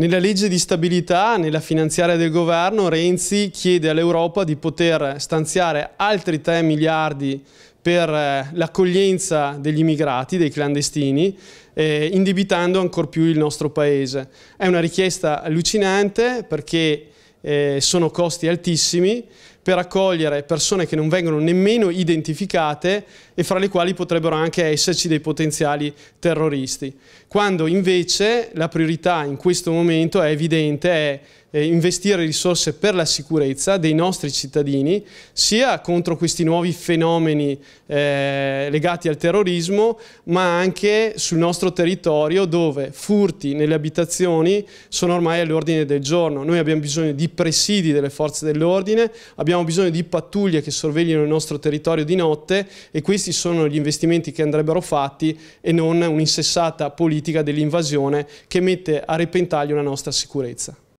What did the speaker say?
Nella legge di stabilità, nella finanziaria del governo, Renzi chiede all'Europa di poter stanziare altri 3 miliardi per eh, l'accoglienza degli immigrati, dei clandestini, eh, indebitando ancor più il nostro Paese. È una richiesta allucinante perché eh, sono costi altissimi, per accogliere persone che non vengono nemmeno identificate e fra le quali potrebbero anche esserci dei potenziali terroristi. Quando invece la priorità in questo momento è evidente, è investire risorse per la sicurezza dei nostri cittadini, sia contro questi nuovi fenomeni eh, legati al terrorismo, ma anche sul nostro territorio dove furti nelle abitazioni sono ormai all'ordine del giorno. Noi abbiamo bisogno di presidi delle forze dell'ordine, abbiamo bisogno di pattuglie che sorvegliano il nostro territorio di notte e questi sono gli investimenti che andrebbero fatti e non un'insessata politica dell'invasione che mette a repentaglio la nostra sicurezza.